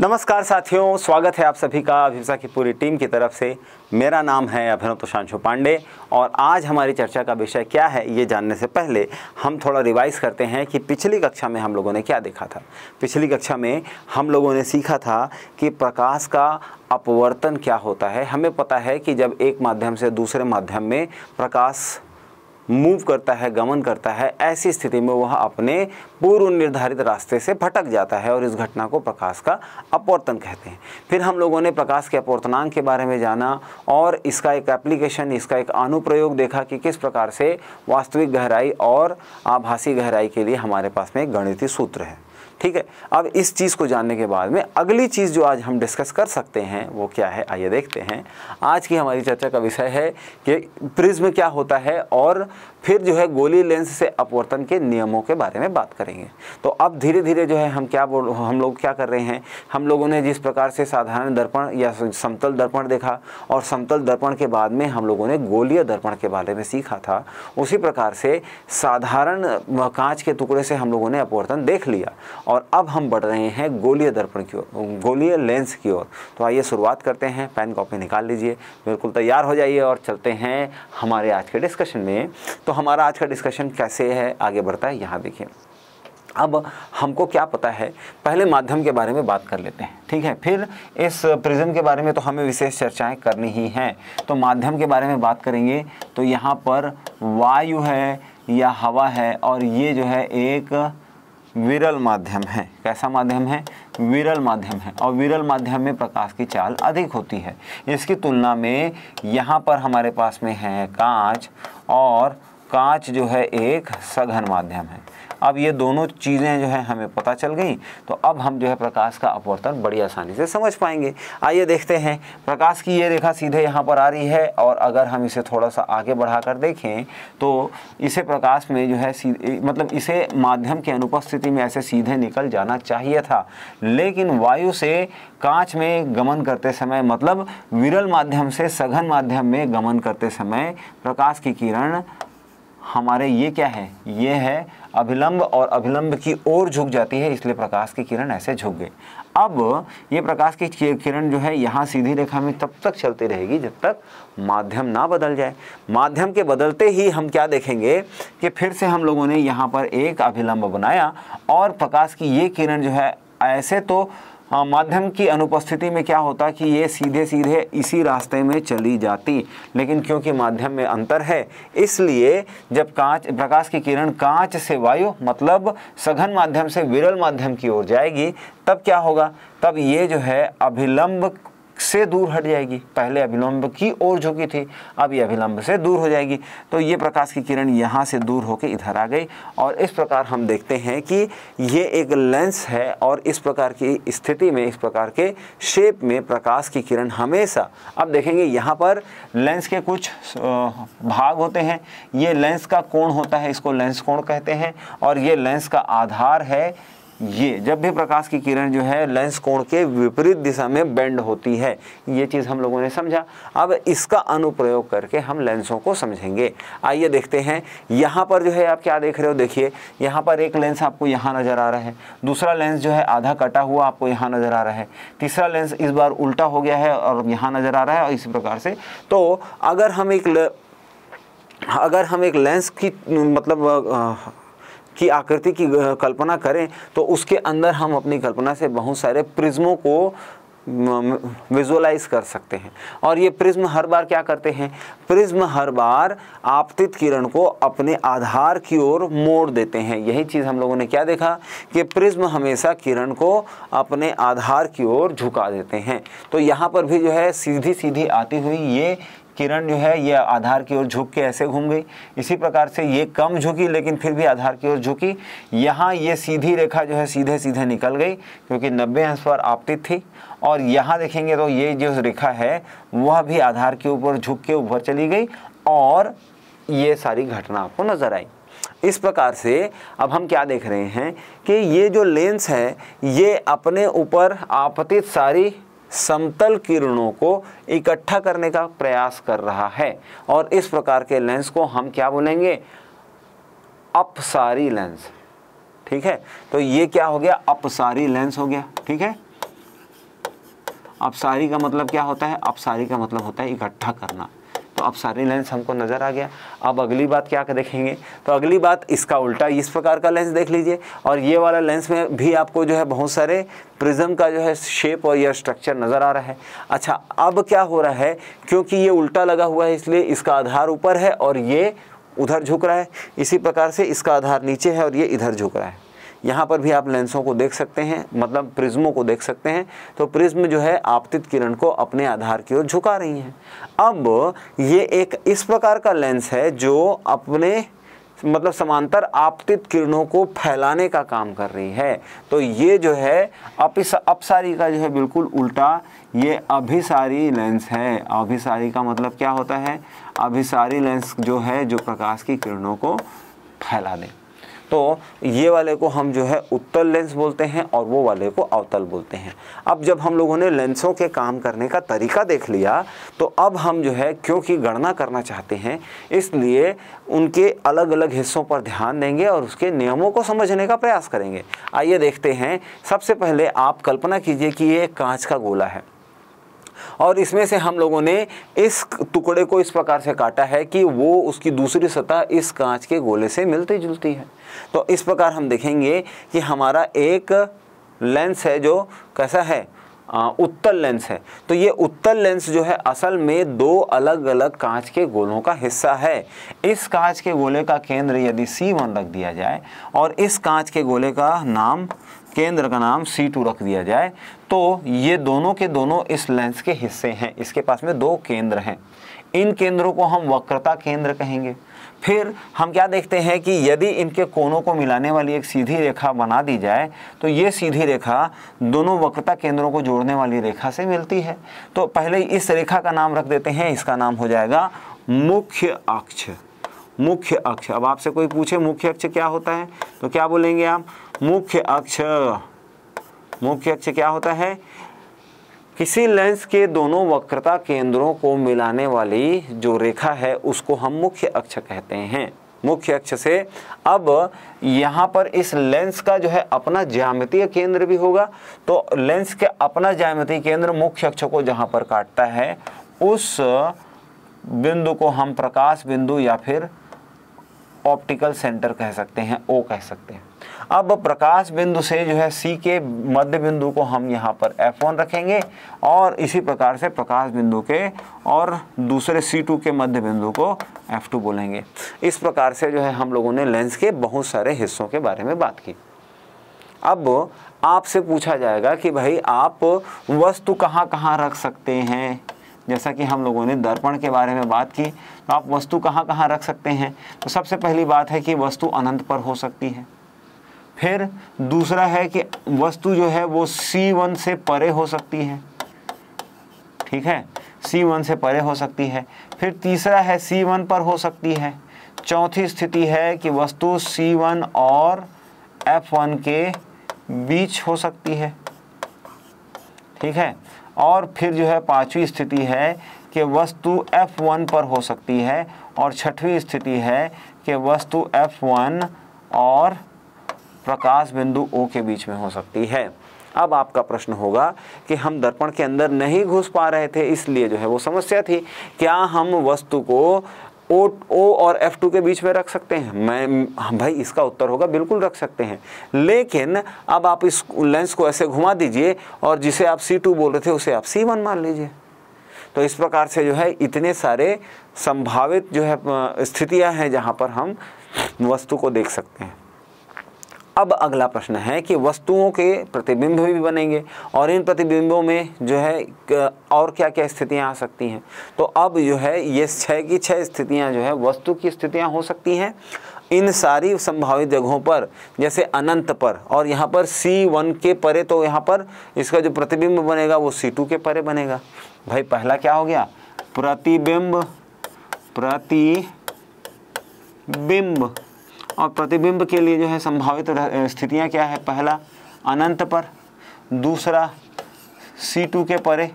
नमस्कार साथियों स्वागत है आप सभी का अभिषा की पूरी टीम की तरफ से मेरा नाम है अभिनव तुषांशु पांडे और आज हमारी चर्चा का विषय क्या है ये जानने से पहले हम थोड़ा रिवाइज करते हैं कि पिछली कक्षा में हम लोगों ने क्या देखा था पिछली कक्षा में हम लोगों ने सीखा था कि प्रकाश का अपवर्तन क्या होता है हमें पता है कि जब एक माध्यम से दूसरे माध्यम में प्रकाश मूव करता है गमन करता है ऐसी स्थिति में वह अपने पूर्व निर्धारित रास्ते से भटक जाता है और इस घटना को प्रकाश का अपवर्तन कहते हैं फिर हम लोगों ने प्रकाश के अपवर्तनांक के बारे में जाना और इसका एक एप्लीकेशन इसका एक अनुप्रयोग देखा कि किस प्रकार से वास्तविक गहराई और आभासी गहराई के लिए हमारे पास में एक गणितीय सूत्र है ठीक है अब इस चीज़ को जानने के बाद में अगली चीज़ जो आज हम डिस्कस कर सकते हैं वो क्या है आइए देखते हैं आज की हमारी चर्चा का विषय है कि प्रिज्म क्या होता है और फिर जो है गोली लेंस से अपवर्तन के नियमों के बारे में बात करेंगे तो अब धीरे धीरे जो है हम क्या बोल हम लोग क्या कर रहे हैं हम लोगों ने जिस प्रकार से साधारण दर्पण या समतल दर्पण देखा और समतल दर्पण के बाद में हम लोगों ने गोलीय दर्पण के बारे में सीखा था उसी प्रकार से साधारण कांच के टुकड़े से हम लोगों ने अपवर्तन देख लिया और अब हम बढ़ रहे हैं गोलीय दर्पण की ओर गोलीय लेंस की ओर तो आइए शुरुआत करते हैं पेन कॉपी निकाल लीजिए बिल्कुल तैयार हो जाइए और चलते हैं हमारे आज के डिस्कशन में तो हमारा आज का डिस्कशन कैसे है आगे बढ़ता है यहाँ देखिए अब हमको क्या पता है पहले माध्यम के बारे में बात कर लेते हैं ठीक है फिर इस प्रिज्म के बारे में तो हमें विशेष चर्चाएं करनी ही हैं तो माध्यम के बारे में बात करेंगे तो यहाँ पर वायु है या हवा है और ये जो है एक विरल माध्यम है कैसा माध्यम है विरल माध्यम है और विरल माध्यम में प्रकाश की चाल अधिक होती है इसकी तुलना में यहाँ पर हमारे पास में है कांच और कांच जो है एक सघन माध्यम है अब ये दोनों चीज़ें जो है हमें पता चल गई तो अब हम जो है प्रकाश का अपवर्तन बड़ी आसानी से समझ पाएंगे आइए देखते हैं प्रकाश की ये रेखा सीधे यहाँ पर आ रही है और अगर हम इसे थोड़ा सा आगे बढ़ाकर देखें तो इसे प्रकाश में जो है मतलब इसे माध्यम की अनुपस्थिति में ऐसे सीधे निकल जाना चाहिए था लेकिन वायु से कांच में गमन करते समय मतलब विरल माध्यम से सघन माध्यम में गमन करते समय प्रकाश की किरण हमारे ये क्या है ये है अभिलंब और अभिलंब की ओर झुक जाती है इसलिए प्रकाश की किरण ऐसे झुक गई अब ये प्रकाश की किरण जो है यहाँ सीधी रेखा में तब तक चलती रहेगी जब तक माध्यम ना बदल जाए माध्यम के बदलते ही हम क्या देखेंगे कि फिर से हम लोगों ने यहाँ पर एक अभिलंब बनाया और प्रकाश की ये किरण जो है ऐसे तो हाँ, माध्यम की अनुपस्थिति में क्या होता कि ये सीधे सीधे इसी रास्ते में चली जाती लेकिन क्योंकि माध्यम में अंतर है इसलिए जब कांच प्रकाश की किरण कांच से वायु मतलब सघन माध्यम से विरल माध्यम की ओर जाएगी तब क्या होगा तब ये जो है अभिलंब से दूर हट जाएगी पहले अभिलंब की ओर झुकी थी अब ये अभिलंब से दूर हो जाएगी तो ये प्रकाश की किरण यहाँ से दूर होकर इधर आ गई और इस प्रकार हम देखते हैं कि ये एक लेंस है और इस प्रकार की स्थिति में इस प्रकार के शेप में प्रकाश की किरण हमेशा अब देखेंगे यहाँ पर लेंस के कुछ भाग होते हैं ये लेंस का कोण होता है इसको लेंस कोण कहते हैं और ये लेंस का आधार है ये जब भी प्रकाश की किरण जो है लेंस कोण के विपरीत दिशा में बेंड होती है ये चीज़ हम लोगों ने समझा अब इसका अनुप्रयोग करके हम लेंसों को समझेंगे आइए देखते हैं यहाँ पर जो है आप क्या देख रहे हो देखिए यहाँ पर एक लेंस आपको यहाँ नज़र आ रहा है दूसरा लेंस जो है आधा कटा हुआ आपको यहाँ नज़र आ रहा है तीसरा लेंस इस बार उल्टा हो गया है और यहाँ नज़र आ रहा है और इसी प्रकार से तो अगर हम एक अगर हम एक लेंस की मतलब की आकृति की कल्पना करें तो उसके अंदर हम अपनी कल्पना से बहुत सारे प्रिज्मों को विजुअलाइज कर सकते हैं और ये प्रिज्म हर बार क्या करते हैं प्रिज्म हर बार आपतित किरण को अपने आधार की ओर मोड़ देते हैं यही चीज़ हम लोगों ने क्या देखा कि प्रिज्म हमेशा किरण को अपने आधार की ओर झुका देते हैं तो यहाँ पर भी जो है सीधी सीधी आती हुई ये किरण जो है ये आधार की ओर झुक के ऐसे घूम गई इसी प्रकार से ये कम झुकी लेकिन फिर भी आधार की ओर झुकी यहाँ ये सीधी रेखा जो है सीधे सीधे निकल गई क्योंकि नब्बे अंश पर आपतित थी और यहाँ देखेंगे तो ये जो रेखा है वह भी आधार के ऊपर झुक के ऊपर चली गई और ये सारी घटना आपको नज़र आई इस प्रकार से अब हम क्या देख रहे हैं कि ये जो लेंस है ये अपने ऊपर आपतित सारी समतल किरणों को इकट्ठा करने का प्रयास कर रहा है और इस प्रकार के लेंस को हम क्या बोलेंगे अपसारी लेंस ठीक है तो ये क्या हो गया अपसारी लेंस हो गया ठीक है अपसारी का मतलब क्या होता है अपसारी का मतलब होता है इकट्ठा करना तो अब सारी लेंस हमको नज़र आ गया अब अगली बात क्या देखेंगे तो अगली बात इसका उल्टा इस प्रकार का लेंस देख लीजिए और ये वाला लेंस में भी आपको जो है बहुत सारे प्रिज्म का जो है शेप और यह स्ट्रक्चर नज़र आ रहा है अच्छा अब क्या हो रहा है क्योंकि ये उल्टा लगा हुआ है इसलिए इसका आधार ऊपर है और ये उधर झुक रहा है इसी प्रकार से इसका आधार नीचे है और ये इधर झुक रहा है यहाँ पर भी आप लेंसों को देख सकते हैं मतलब प्रिज्मों को देख सकते हैं तो प्रिज्म जो है आपतित किरण को अपने आधार की ओर झुका रही हैं अब ये एक इस प्रकार का लेंस है जो अपने मतलब समांतर आपतित किरणों को फैलाने का काम कर रही है तो ये जो है अपिस अपसारी का जो है बिल्कुल उल्टा ये अभिसारी लेंस है अभिसारी का मतलब क्या होता है अभिसारी लेंस जो है जो प्रकाश की किरणों को फैला दे तो ये वाले को हम जो है उत्तल लेंस बोलते हैं और वो वाले को अवतल बोलते हैं अब जब हम लोगों ने लेंसों के काम करने का तरीका देख लिया तो अब हम जो है क्योंकि गणना करना चाहते हैं इसलिए उनके अलग अलग हिस्सों पर ध्यान देंगे और उसके नियमों को समझने का प्रयास करेंगे आइए देखते हैं सबसे पहले आप कल्पना कीजिए कि ये कांच का गोला है और इसमें से हम लोगों ने इस टुकड़े को इस प्रकार से काटा है कि वो उसकी दूसरी सतह इस कांच के गोले से मिलती जुलती है तो इस प्रकार हम देखेंगे कि हमारा एक लेंस है जो कैसा है उत्तल लेंस है तो ये उत्तल लेंस जो है असल में दो अलग अलग कांच के गोलों का हिस्सा है इस कांच के गोले का केंद्र यदि सी वन रख दिया जाए और इस कांच के गोले का नाम केंद्र का नाम सी टू रख दिया जाए तो ये दोनों के दोनों इस लेंस के हिस्से हैं इसके पास में दो केंद्र हैं इन केंद्रों को हम वक्रता केंद्र कहेंगे फिर हम क्या देखते हैं कि यदि इनके कोनों को मिलाने वाली एक सीधी रेखा बना दी जाए तो ये सीधी रेखा दोनों वक्रता केंद्रों को जोड़ने वाली रेखा से मिलती है तो पहले इस रेखा का नाम रख देते हैं इसका नाम हो जाएगा मुख्य अक्ष मुख्य अक्ष अब आपसे कोई पूछे मुख्य अक्ष क्या होता है तो क्या बोलेंगे आप मुख्य अक्ष मुख्य अक्ष क्या होता है किसी लेंस के दोनों वक्रता केंद्रों को मिलाने वाली जो रेखा है उसको हम मुख्य अक्ष कहते हैं मुख्य अक्ष से अब यहाँ पर इस लेंस का जो है अपना ज्यामितीय केंद्र भी होगा तो लेंस के अपना ज्यामितीय केंद्र मुख्य अक्ष को जहाँ पर काटता है उस बिंदु को हम प्रकाश बिंदु या फिर ऑप्टिकल सेंटर कह सकते हैं ओ कह सकते हैं अब प्रकाश बिंदु से जो है सी के मध्य बिंदु को हम यहाँ पर एफ वन रखेंगे और इसी प्रकार से प्रकाश बिंदु के और दूसरे सी टू के मध्य बिंदु को एफ टू बोलेंगे इस प्रकार से जो है हम लोगों ने लेंस के बहुत सारे हिस्सों के बारे में बात की अब आपसे पूछा जाएगा कि भाई आप वस्तु कहाँ कहाँ रख सकते हैं जैसा कि हम लोगों ने दर्पण के बारे में बात की तो आप वस्तु कहाँ कहाँ रख सकते हैं तो सबसे पहली बात है कि वस्तु अनंत पर हो सकती है फिर दूसरा है कि वस्तु जो है वो C1 से परे हो सकती है ठीक है C1 से परे हो सकती है फिर तीसरा है C1 पर हो सकती है चौथी स्थिति है कि वस्तु C1 और F1 के बीच हो सकती है ठीक है और फिर जो है पांचवी स्थिति है कि वस्तु F1 पर हो सकती है और छठवीं स्थिति है कि वस्तु F1 और प्रकाश बिंदु ओ के बीच में हो सकती है अब आपका प्रश्न होगा कि हम दर्पण के अंदर नहीं घुस पा रहे थे इसलिए जो है वो समस्या थी क्या हम वस्तु को ओ ओ और टू के बीच में रख सकते हैं मैं हाँ भाई इसका उत्तर होगा बिल्कुल रख सकते हैं लेकिन अब आप इस लेंस को ऐसे घुमा दीजिए और जिसे आप सी टू बोल रहे थे उसे आप सी वन मान लीजिए तो इस प्रकार से जो है इतने सारे संभावित जो है स्थितियां हैं जहां पर हम वस्तु को देख सकते हैं अब अगला प्रश्न है कि वस्तुओं के प्रतिबिंब भी बनेंगे और इन प्रतिबिंबों में जो है और क्या क्या स्थितियां आ सकती हैं तो अब जो है ये छः की छः स्थितियां जो है वस्तु की स्थितियां हो सकती हैं इन सारी संभावित जगहों पर जैसे अनंत पर और यहाँ पर सी वन के परे तो यहाँ पर इसका जो प्रतिबिंब बनेगा वो सी टू के परे बनेगा भाई पहला क्या हो गया प्रतिबिंब प्रतिबिंब और प्रतिबिंब के लिए जो है संभावित स्थितियाँ क्या है पहला अनंत पर दूसरा सी टू के परे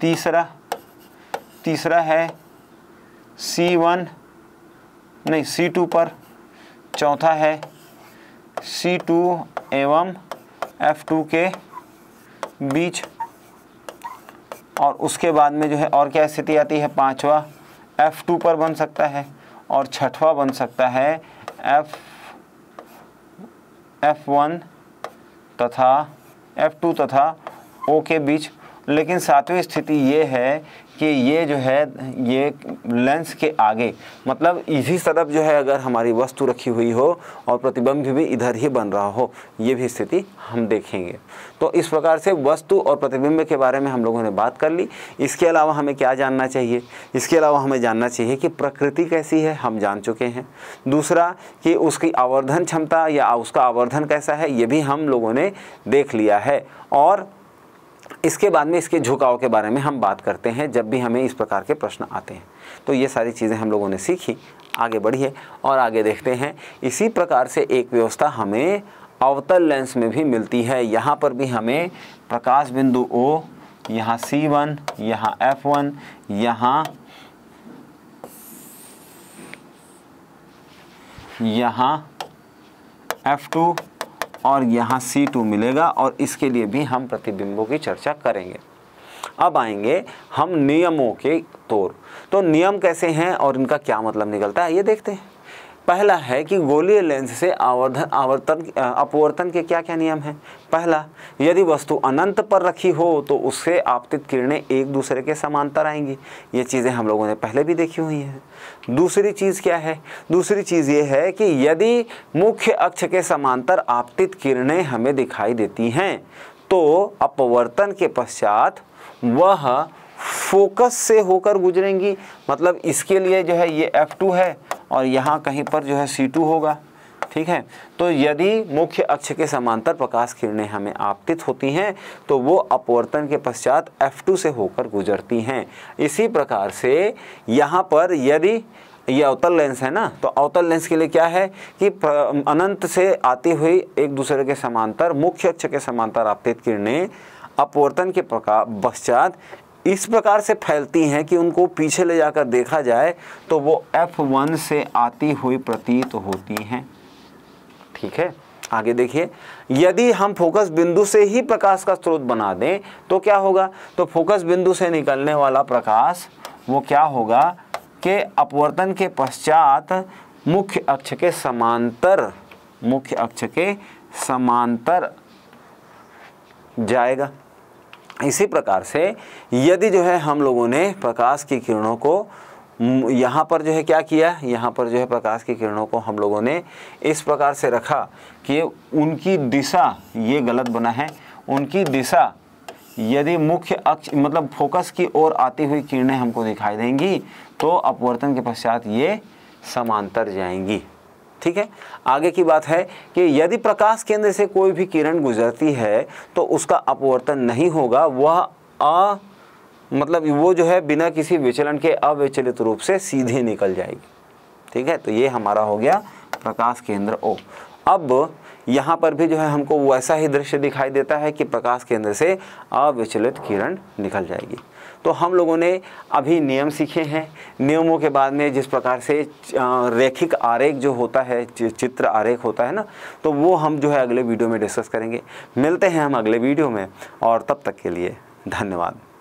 तीसरा तीसरा है सी वन नहीं सी टू पर चौथा है सी टू एवं एफ टू के बीच और उसके बाद में जो है और क्या स्थिति आती है पांचवा एफ टू पर बन सकता है और छठवा बन सकता है एफ एफ वन तथा एफ टू तथा ओ के बीच लेकिन सातवीं स्थिति ये है कि ये जो है ये लेंस के आगे मतलब इसी तरफ जो है अगर हमारी वस्तु रखी हुई हो और प्रतिबिंब भी इधर ही बन रहा हो ये भी स्थिति हम देखेंगे तो इस प्रकार से वस्तु और प्रतिबिंब के बारे में हम लोगों ने बात कर ली इसके अलावा हमें क्या जानना चाहिए इसके अलावा हमें जानना चाहिए कि प्रकृति कैसी है हम जान चुके हैं दूसरा कि उसकी आवर्धन क्षमता या उसका आवर्धन कैसा है ये भी हम लोगों ने देख लिया है और इसके बाद में इसके झुकाव के बारे में हम बात करते हैं जब भी हमें इस प्रकार के प्रश्न आते हैं तो ये सारी चीज़ें हम लोगों ने सीखी आगे बढ़िए और आगे देखते हैं इसी प्रकार से एक व्यवस्था हमें अवतल लेंस में भी मिलती है यहाँ पर भी हमें प्रकाश बिंदु ओ यहाँ सी वन यहाँ एफ वन यहाँ यहाँ एफ टू और यहाँ सी टू मिलेगा और इसके लिए भी हम प्रतिबिंबों की चर्चा करेंगे अब आएंगे हम नियमों के तौर तो नियम कैसे हैं और इनका क्या मतलब निकलता है ये देखते हैं पहला है कि गोलीय लेंस से आवर्धन आवर्तन अपवर्तन के क्या क्या नियम हैं पहला यदि वस्तु अनंत पर रखी हो तो उससे आपतित किरणें एक दूसरे के समांतर आएंगी ये चीज़ें हम लोगों ने पहले भी देखी हुई हैं दूसरी चीज़ क्या है दूसरी चीज़ ये है कि यदि मुख्य अक्ष के समांतर आपतित किरणें हमें दिखाई देती हैं तो अपवर्तन के पश्चात वह फोकस से होकर गुजरेंगी मतलब इसके लिए जो है ये एफ है और यहाँ कहीं पर जो है सी टू होगा ठीक है तो यदि मुख्य अक्ष के समांतर प्रकाश किरणें हमें आपतित होती हैं तो वो अपवर्तन के पश्चात F2 से होकर गुजरती हैं इसी प्रकार से यहाँ पर यदि ये अवतल लेंस है ना तो अवतल लेंस के लिए क्या है कि अनंत से आती हुई एक दूसरे के समांतर मुख्य अक्ष के समांतर आपतित किरणें अपवर्तन के पश्चात इस प्रकार से फैलती हैं कि उनको पीछे ले जाकर देखा जाए तो वो F1 से आती हुई प्रतीत होती हैं ठीक है आगे देखिए यदि हम फोकस बिंदु से ही प्रकाश का स्रोत बना दें तो क्या होगा तो फोकस बिंदु से निकलने वाला प्रकाश वो क्या होगा कि अपवर्तन के पश्चात मुख्य अक्ष के समांतर मुख्य अक्ष के समांतर जाएगा इसी प्रकार से यदि जो है हम लोगों ने प्रकाश की किरणों को यहाँ पर जो है क्या किया यहाँ पर जो है प्रकाश की किरणों को हम लोगों ने इस प्रकार से रखा कि उनकी दिशा ये गलत बना है उनकी दिशा यदि मुख्य अक्ष मतलब फोकस की ओर आती हुई किरणें हमको दिखाई देंगी तो अपवर्तन के पश्चात ये समांतर जाएंगी ठीक है आगे की बात है कि यदि प्रकाश केंद्र से कोई भी किरण गुजरती है तो उसका अपवर्तन नहीं होगा वह अ मतलब वो जो है बिना किसी विचलन के अविचलित रूप से सीधे निकल जाएगी ठीक है तो ये हमारा हो गया प्रकाश केंद्र ओ अब यहाँ पर भी जो है हमको वैसा ही दृश्य दिखाई देता है कि प्रकाश केंद्र से अविचलित किरण निकल जाएगी तो हम लोगों ने अभी नियम सीखे हैं नियमों के बाद में जिस प्रकार से रेखिक आरेख जो होता है चित्र आरेख होता है ना तो वो हम जो है अगले वीडियो में डिस्कस करेंगे मिलते हैं हम अगले वीडियो में और तब तक के लिए धन्यवाद